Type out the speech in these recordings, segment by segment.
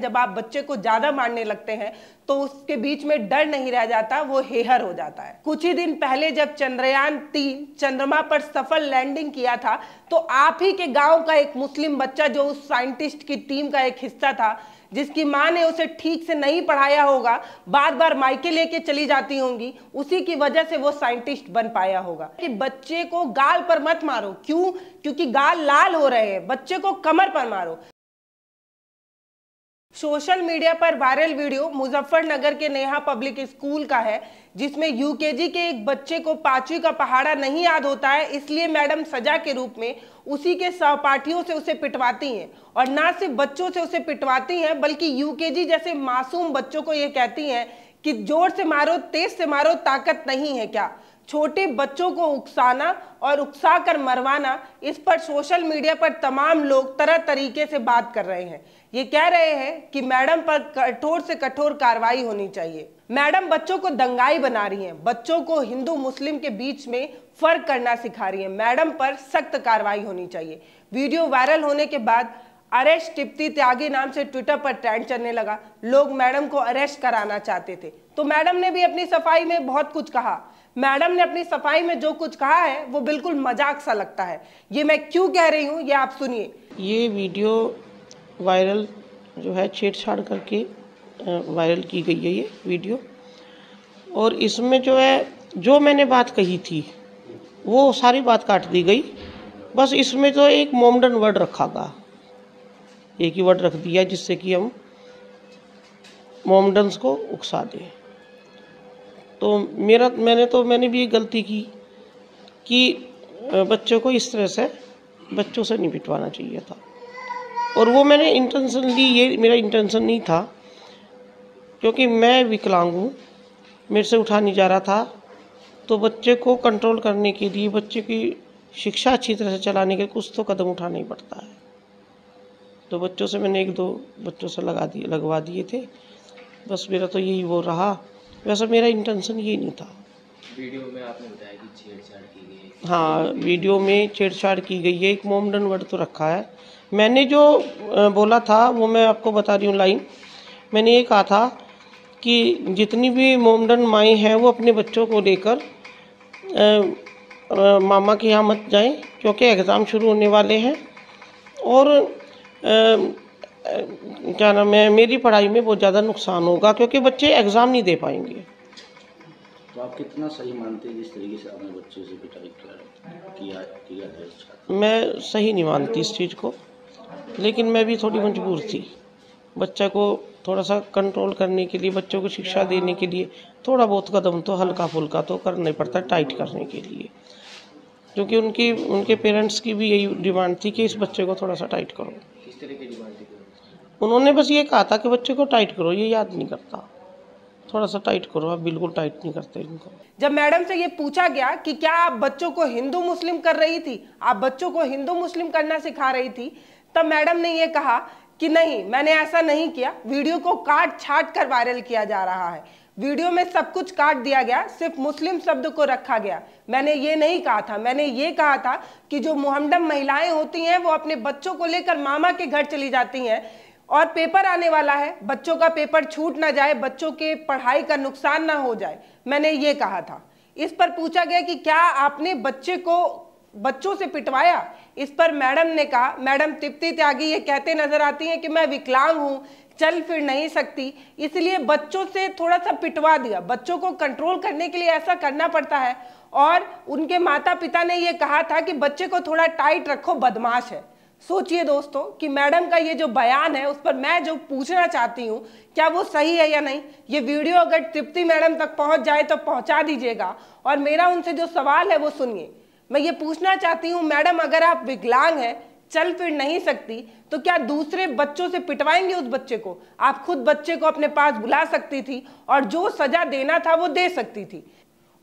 जब आप बच्चे को ज्यादा मारने लगते हैं तो उसके बीच में डर नहीं रह जाता वो हेहर हो जाता है कुछ ही दिन पहले जब चंद्रयान तीन चंद्रमा पर सफल लैंडिंग किया था तो आप ही के गांव का एक मुस्लिम बच्चा जो उस साइंटिस्ट की टीम का एक हिस्सा था जिसकी माँ ने उसे ठीक से नहीं पढ़ाया होगा बार बार मायके लेके चली जाती होंगी उसी की वजह से वो साइंटिस्ट बन पाया होगा कि बच्चे को गाल पर मत मारो क्यों क्योंकि गाल लाल हो रहे हैं बच्चे को कमर पर मारो सोशल मीडिया पर वायरल वीडियो मुजफ्फरनगर के नेहा पब्लिक स्कूल का है जिसमें यूकेजी के एक बच्चे को पांचवी का पहाड़ा नहीं याद होता है इसलिए मैडम सजा के रूप में उसी के सहपाठियों से उसे पिटवाती हैं और ना सिर्फ बच्चों से उसे पिटवाती हैं बल्कि यूकेजी जैसे मासूम बच्चों को ये कहती हैं कि जोर से मारो तेज से मारो ताकत नहीं है क्या छोटे बच्चों को उकसाना और उकसा कर मरवाना इस पर सोशल मीडिया पर तमाम लोग तरह तरीके से बात कर रहे हैं ये कह रहे हैं कि मैडम पर कठोर से कठोर कार्रवाई होनी चाहिए मैडम बच्चों को दंगाई बना रही हैं बच्चों को हिंदू मुस्लिम के बीच में फर्क करना सिखा रही हैं मैडम पर सख्त कार्रवाई होनी चाहिए वीडियो वायरल होने के बाद अरेस्ट टिप्ती त्यागी नाम से ट्विटर पर ट्रेंड चलने लगा लोग मैडम को अरेस्ट कराना चाहते थे तो मैडम ने भी अपनी सफाई में बहुत कुछ कहा मैडम ने अपनी सफाई में जो कुछ कहा है वो बिल्कुल मजाक सा लगता है ये मैं क्यों कह रही हूँ ये आप सुनिए ये वीडियो वायरल जो है छेड़छाड़ करके वायरल की गई है ये वीडियो और इसमें जो है जो मैंने बात कही थी वो सारी बात काट दी गई बस इसमें तो एक मोमडन वर्ड रखा गया एक ही वर्ड रख दिया जिससे कि हम मोमडन्स को उकसा दें तो मेरा मैंने तो मैंने भी ये गलती की कि बच्चों को इस तरह से बच्चों से नहीं पिटवाना चाहिए था और वो मैंने इंटेंशनली ये मेरा इंटेंशन नहीं था क्योंकि मैं विकलांग हूँ मेरे से उठा नहीं जा रहा था तो बच्चे को कंट्रोल करने के लिए बच्चे की शिक्षा अच्छी तरह से चलाने के लिए कुछ तो कदम उठाना ही पड़ता है तो बच्चों से मैंने एक दो बच्चों से लगा दिए लगवा दिए थे बस मेरा तो यही वो रहा वैसा मेरा इंटेंशन ये नहीं था वीडियो में आपने बताया कि छेड़छाड़ की गई है हाँ वीडियो में छेड़छाड़ की गई है एक मोमडन वर्ड तो रखा है मैंने जो बोला था वो मैं आपको बता रही हूँ लाइन मैंने ये कहा था कि जितनी भी मोमडन माएँ हैं वो अपने बच्चों को लेकर मामा के यहाँ मत जाएं क्योंकि एग्ज़ाम शुरू होने वाले हैं और आ, क्या नाम है मेरी पढ़ाई में बहुत ज़्यादा नुकसान होगा क्योंकि बच्चे एग्ज़ाम नहीं दे पाएंगे तो आप कितना सही मानते हैं जिस तरीके से आपने बच्चों से पिटाई किया किया है मैं सही नहीं मानती इस चीज़ को लेकिन मैं भी थोड़ी मजबूर थी बच्चा को थोड़ा सा कंट्रोल करने के लिए बच्चों को शिक्षा देने के लिए थोड़ा बहुत कदम तो हल्का फुल्का तो करना पड़ता टाइट करने के लिए क्योंकि उनकी उनके पेरेंट्स की भी यही डिमांड थी कि इस बच्चे को थोड़ा सा टाइट करो किस तरह की उन्होंने बस ये कहा था कि बच्चे को टाइट करो ये याद नहीं करता थोड़ा सा टाइट करो आप बिल्कुल टाइट नहीं करते इनको जब मैडम से ये पूछा गया कि क्या आप बच्चों को हिंदू मुस्लिम कर रही थी आप बच्चों को हिंदू मुस्लिम करना सिखा रही थी तब मैडम ने ये कहा कि नहीं मैंने ऐसा नहीं किया वीडियो को काट छाट कर वायरल किया जा रहा है वीडियो में सब कुछ काट दिया गया सिर्फ मुस्लिम शब्द को रखा गया मैंने ये नहीं कहा था मैंने ये कहा था कि जो मुहम्मडम महिलाएं होती हैं वो अपने बच्चों को लेकर मामा के घर चली जाती हैं और पेपर आने वाला है बच्चों का पेपर छूट ना जाए बच्चों के पढ़ाई का नुकसान ना हो जाए मैंने ये कहा था इस पर पूछा गया कि क्या आपने बच्चे को बच्चों से पिटवाया इस पर मैडम ने कहा मैडम तिप्ति त्यागी ये कहते नजर आती हैं कि मैं विकलांग हूँ चल फिर नहीं सकती इसलिए बच्चों से थोड़ा सा पिटवा दिया बच्चों को कंट्रोल करने के लिए ऐसा करना पड़ता है और उनके माता पिता ने ये कहा था कि बच्चे को थोड़ा टाइट रखो बदमाश है सोचिए दोस्तों कि मैडम का ये जो बयान है उस पर मैं जो पूछना चाहती हूँ क्या वो सही है या नहीं ये वीडियो अगर तृप्ति मैडम तक पहुँच जाए तो पहुँचा दीजिएगा और मेरा उनसे जो सवाल है वो सुनिए मैं ये पूछना चाहती हूँ मैडम अगर आप विकलांग हैं चल फिर नहीं सकती तो क्या दूसरे बच्चों से पिटवाएंगे उस बच्चे को आप खुद बच्चे को अपने पास बुला सकती थी और जो सजा देना था वो दे सकती थी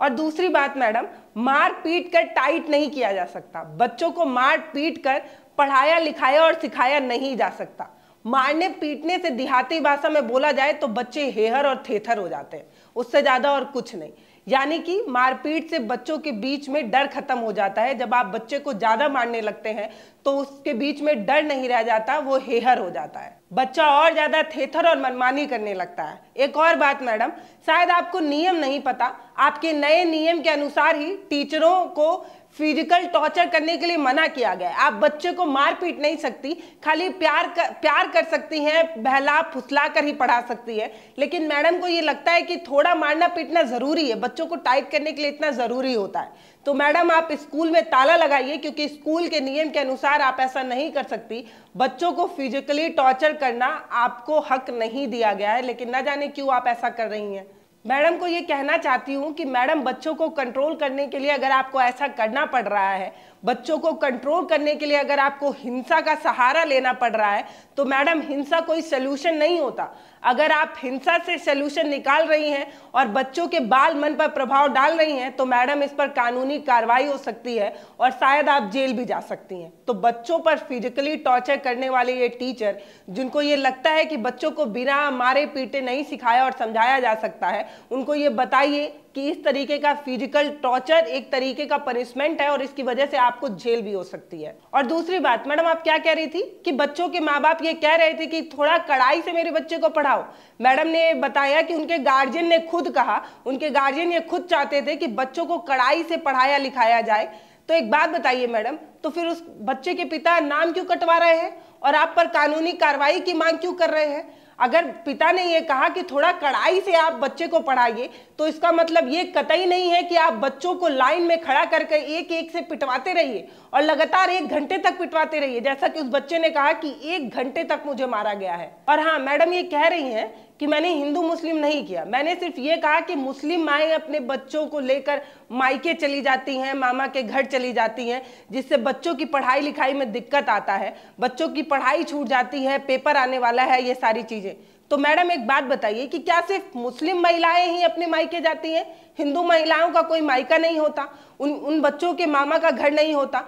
और दूसरी बात मैडम मार पीट कर टाइट नहीं किया जा सकता बच्चों को मार पीट कर पढ़ाया लिखाया और सिखाया नहीं जा सकता मारने पीटने से देहाती भाषा में बोला जाए तो बच्चे हेहर और थेथर हो जाते हैं उससे ज़्यादा और कुछ नहीं यानी कि मारपीट से बच्चों के बीच में डर खत्म हो जाता है जब आप बच्चे को ज़्यादा मारने लगते हैं तो उसके बीच में डर नहीं रह जाता वो हेहर हो जाता है बच्चा और ज़्यादा थेथर और मनमानी करने लगता है एक और बात मैडम शायद आपको नियम नहीं पता आपके नए नियम के अनुसार ही टीचरों को फिजिकल टॉर्चर करने के लिए मना किया गया आप बच्चे को मार पीट नहीं सकती खाली प्यार कर, प्यार कर सकती हैं बहला फुसला कर ही पढ़ा सकती है लेकिन मैडम को ये लगता है कि थोड़ा मारना पीटना ज़रूरी है बच्चों को टाइट करने के लिए इतना ज़रूरी होता है तो मैडम आप स्कूल में ताला लगाइए क्योंकि स्कूल के नियम के अनुसार आप ऐसा नहीं कर सकती बच्चों को फिजिकली टॉर्चर करना आपको हक नहीं दिया गया है लेकिन ना जाने क्यों आप ऐसा कर रही हैं मैडम को ये कहना चाहती हूँ कि मैडम बच्चों को कंट्रोल करने के लिए अगर आपको ऐसा करना पड़ रहा है बच्चों को कंट्रोल करने के लिए अगर आपको हिंसा का सहारा लेना पड़ रहा है तो मैडम हिंसा कोई सलूशन नहीं होता अगर आप हिंसा से सलूशन निकाल रही हैं और बच्चों के बाल मन पर प्रभाव डाल रही हैं तो मैडम इस पर कानूनी कार्रवाई हो सकती है और शायद आप जेल भी जा सकती हैं तो बच्चों पर फिजिकली टॉर्चर करने वाले ये टीचर जिनको ये लगता है कि बच्चों को बिना मारे पीटे नहीं सिखाया और समझाया जा सकता है उनको ये बताइए कि इस तरीके का फिजिकल टॉर्चर एक तरीके का पनिशमेंट है और इसकी वजह से आपको जेल भी हो सकती है और दूसरी बात मैडम आप क्या कह रही थी कि बच्चों के माँ बाप ये कह रहे थे कि थोड़ा कड़ाई से मेरे बच्चे को पढ़ाओ मैडम ने बताया कि उनके गार्जियन ने खुद कहा उनके गार्जियन ये खुद चाहते थे कि बच्चों को कड़ाई से पढ़ाया लिखाया जाए तो एक बात बताइए मैडम तो फिर उस बच्चे के पिता नाम क्यों कटवा रहे हैं और आप पर कानूनी कार्रवाई की मांग क्यों कर रहे हैं अगर पिता ने यह कहा कि थोड़ा कड़ाई से आप बच्चे को पढ़ाइए तो इसका मतलब ये कतई नहीं है कि आप बच्चों को लाइन में खड़ा करके एक एक से पिटवाते रहिए और लगातार एक घंटे तक पिटवाते रहिए जैसा कि उस बच्चे ने कहा कि एक घंटे तक मुझे मारा गया है और हाँ मैडम ये कह रही हैं कि मैंने हिंदू मुस्लिम नहीं किया मैंने सिर्फ ये कहा कि मुस्लिम माएँ अपने बच्चों को लेकर मायके चली जाती हैं मामा के घर चली जाती हैं जिससे बच्चों की पढ़ाई लिखाई में दिक्कत आता है बच्चों की पढ़ाई छूट जाती है पेपर आने वाला है ये सारी चीज़ें तो मैडम एक बात बताइए कि क्या सिर्फ मुस्लिम महिलाएं ही अपने मायके जाती हैं हिंदू महिलाओं का कोई मायका नहीं होता उन उन बच्चों के मामा का घर नहीं होता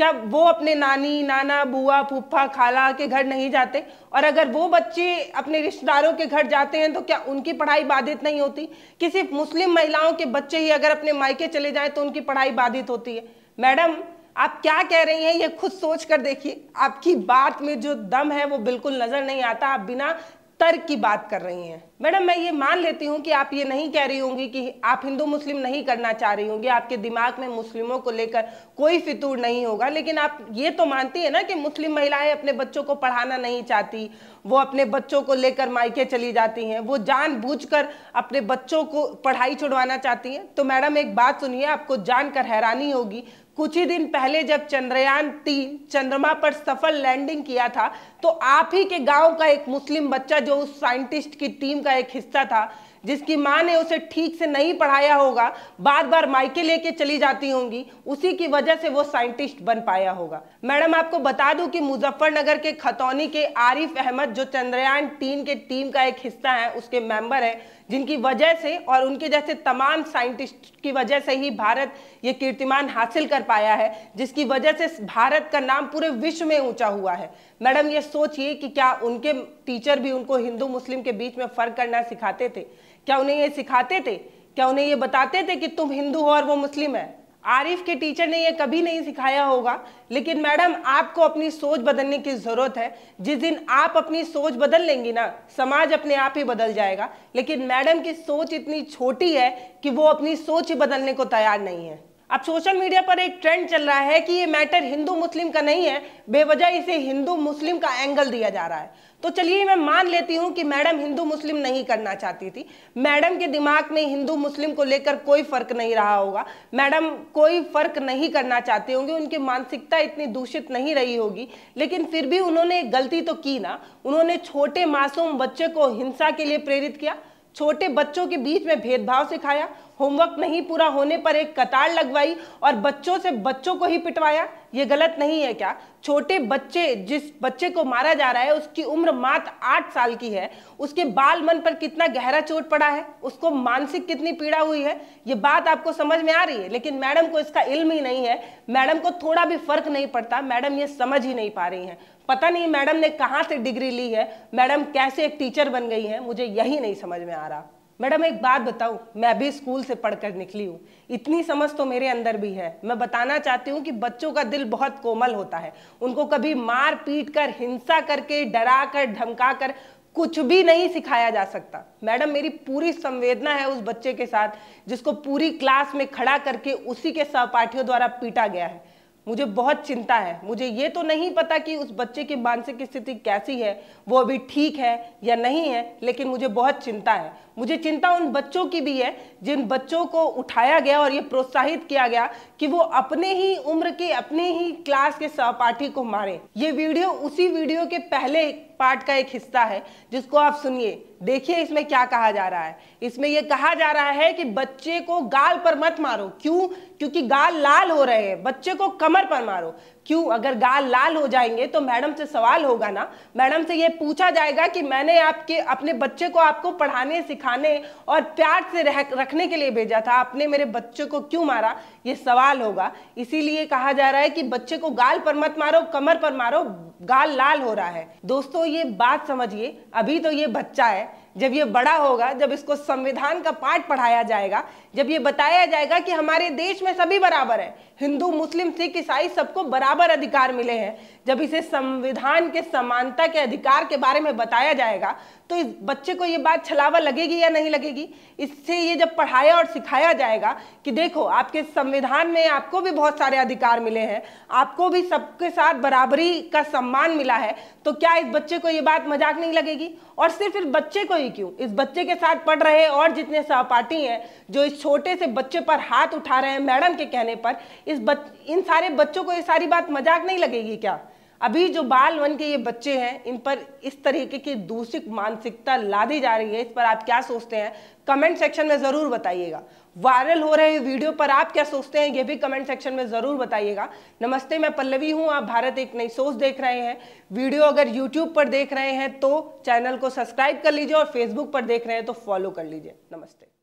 क्या वो अपने नानी नाना बुआ फूफा खाला के घर नहीं जाते और अगर वो बच्चे अपने रिश्तेदारों के घर जाते हैं तो क्या उनकी पढ़ाई बाधित नहीं होती कि सिर्फ मुस्लिम महिलाओं के बच्चे ही अगर अपने मायके चले जाएं तो उनकी पढ़ाई बाधित होती है मैडम आप क्या कह रही हैं ये खुद सोच कर देखिए आपकी बात में जो दम है वो बिल्कुल नज़र नहीं आता आप बिना तर्क की बात कर रही हैं मैडम मैं ये मान लेती हूँ कि आप ये नहीं कह रही होंगी कि आप हिंदू मुस्लिम नहीं करना चाह रही होंगी आपके दिमाग में मुस्लिमों को लेकर कोई फितूर नहीं होगा लेकिन आप ये तो मानती है ना कि मुस्लिम महिलाएं अपने बच्चों को पढ़ाना नहीं चाहती वो अपने बच्चों को लेकर मायके चली जाती हैं वो जान अपने बच्चों को पढ़ाई छुड़वाना चाहती हैं तो मैडम एक बात सुनिए आपको जानकर हैरानी होगी कुछ ही दिन पहले जब चंद्रयान तीन चंद्रमा पर सफल लैंडिंग किया था तो आप ही के गांव का एक मुस्लिम बच्चा जो उस साइंटिस्ट की टीम का एक हिस्सा था जिसकी माँ ने उसे ठीक से नहीं पढ़ाया होगा बार बार मायके लेके चली जाती होंगी उसी की वजह से वो साइंटिस्ट बन पाया होगा मैडम आपको बता दूं कि मुजफ्फरनगर के खतौनी के आरिफ अहमद जो चंद्रयान तीन के टीम का एक हिस्सा है उसके मेंबर है जिनकी वजह से और उनके जैसे तमाम साइंटिस्ट की वजह से ही भारत ये कीर्तिमान हासिल कर पाया है जिसकी वजह से भारत का नाम पूरे विश्व में ऊंचा हुआ है मैडम ये सोचिए कि क्या उनके टीचर भी उनको हिंदू मुस्लिम के बीच में फर्क करना सिखाते थे क्या उन्हें ये सिखाते थे क्या उन्हें ये बताते थे कि तुम हिंदू हो और वो मुस्लिम है आरिफ के टीचर ने ये कभी नहीं सिखाया होगा लेकिन मैडम आपको अपनी सोच बदलने की ज़रूरत है जिस दिन आप अपनी सोच बदल लेंगी ना समाज अपने आप ही बदल जाएगा लेकिन मैडम की सोच इतनी छोटी है कि वो अपनी सोच ही बदलने को तैयार नहीं है अब सोशल मीडिया पर एक ट्रेंड चल रहा है कि ये मैटर हिंदू मुस्लिम का नहीं है बेवजह इसे हिंदू मुस्लिम का एंगल दिया जा रहा है तो चलिए मैं मान लेती हूँ कि मैडम हिंदू मुस्लिम नहीं करना चाहती थी मैडम के दिमाग में हिंदू मुस्लिम को लेकर कोई फर्क नहीं रहा होगा मैडम कोई फर्क नहीं करना चाहती होंगी उनकी मानसिकता इतनी दूषित नहीं रही होगी लेकिन फिर भी उन्होंने गलती तो की ना उन्होंने छोटे मासूम बच्चे को हिंसा के लिए प्रेरित किया छोटे बच्चों के बीच में भेदभाव सिखाया होमवर्क नहीं पूरा होने पर एक कतार लगवाई और बच्चों से बच्चों को ही पिटवाया ये गलत नहीं है क्या छोटे बच्चे जिस बच्चे को मारा जा रहा है उसकी उम्र मात्र आठ साल की है उसके बाल मन पर कितना गहरा चोट पड़ा है उसको मानसिक कितनी पीड़ा हुई है ये बात आपको समझ में आ रही है लेकिन मैडम को इसका इल्म ही नहीं है मैडम को थोड़ा भी फर्क नहीं पड़ता मैडम ये समझ ही नहीं पा रही हैं पता नहीं मैडम ने कहाँ से डिग्री ली है मैडम कैसे एक टीचर बन गई है मुझे यही नहीं समझ में आ रहा मैडम एक बात बताऊं मैं भी स्कूल से पढ़कर निकली हूँ इतनी समझ तो मेरे अंदर भी है मैं बताना चाहती हूँ कि बच्चों का दिल बहुत कोमल होता है उनको कभी मार पीट कर हिंसा करके डरा कर धमका कर कुछ भी नहीं सिखाया जा सकता मैडम मेरी पूरी संवेदना है उस बच्चे के साथ जिसको पूरी क्लास में खड़ा करके उसी के सहपाठियों द्वारा पीटा गया है मुझे बहुत चिंता है मुझे ये तो नहीं पता कि उस बच्चे की मानसिक स्थिति कैसी है वो अभी ठीक है या नहीं है लेकिन मुझे बहुत चिंता है मुझे चिंता उन बच्चों की भी है जिन बच्चों को उठाया गया और ये प्रोत्साहित किया गया कि वो अपने ही उम्र के अपने ही क्लास के सहपाठी को मारे ये वीडियो उसी वीडियो के पहले पार्ट का एक हिस्सा है जिसको आप सुनिए देखिए इसमें क्या कहा जा रहा है इसमें यह कहा जा रहा है कि बच्चे को गाल पर मत मारो क्यों क्योंकि गाल लाल हो रहे हैं बच्चे को कमर पर मारो क्यों अगर गाल लाल हो जाएंगे तो मैडम से सवाल होगा ना मैडम से ये पूछा जाएगा कि मैंने आपके अपने बच्चे को आपको पढ़ाने सिखाने और प्यार से रह रखने के लिए भेजा था आपने मेरे बच्चे को क्यों मारा ये सवाल होगा इसीलिए कहा जा रहा है कि बच्चे को गाल पर मत मारो कमर पर मारो गाल लाल हो रहा है दोस्तों ये बात समझिए अभी तो ये बच्चा है जब ये बड़ा होगा जब इसको संविधान का पाठ पढ़ाया जाएगा जब ये बताया जाएगा कि हमारे देश में सभी बराबर है हिंदू मुस्लिम सिख ईसाई सबको बराबर अधिकार मिले हैं जब इसे संविधान के समानता के अधिकार के बारे में बताया जाएगा तो इस बच्चे को ये बात छलावा लगेगी या नहीं लगेगी इससे ये जब पढ़ाया और सिखाया जाएगा कि देखो आपके संविधान में आपको भी बहुत सारे अधिकार मिले हैं आपको भी सबके साथ बराबरी का सम सम्मान मिला है तो क्या इस बच्चे को ये बात मजाक नहीं लगेगी और सिर्फ इस बच्चे को ही क्यों इस बच्चे के साथ पढ़ रहे और जितने सहपाठी हैं जो इस छोटे से बच्चे पर हाथ उठा रहे हैं मैडम के कहने पर इस बच इन सारे बच्चों को ये सारी बात मजाक नहीं लगेगी क्या अभी जो बाल वन के ये बच्चे हैं इन पर इस तरीके की दूषित मानसिकता लादी जा रही है इस पर आप क्या सोचते हैं कमेंट सेक्शन में ज़रूर बताइएगा वायरल हो रहे वीडियो पर आप क्या सोचते हैं ये भी कमेंट सेक्शन में ज़रूर बताइएगा नमस्ते मैं पल्लवी हूँ आप भारत एक नई सोच देख रहे हैं वीडियो अगर यूट्यूब पर देख रहे हैं तो चैनल को सब्सक्राइब कर लीजिए और फेसबुक पर देख रहे हैं तो फॉलो कर लीजिए नमस्ते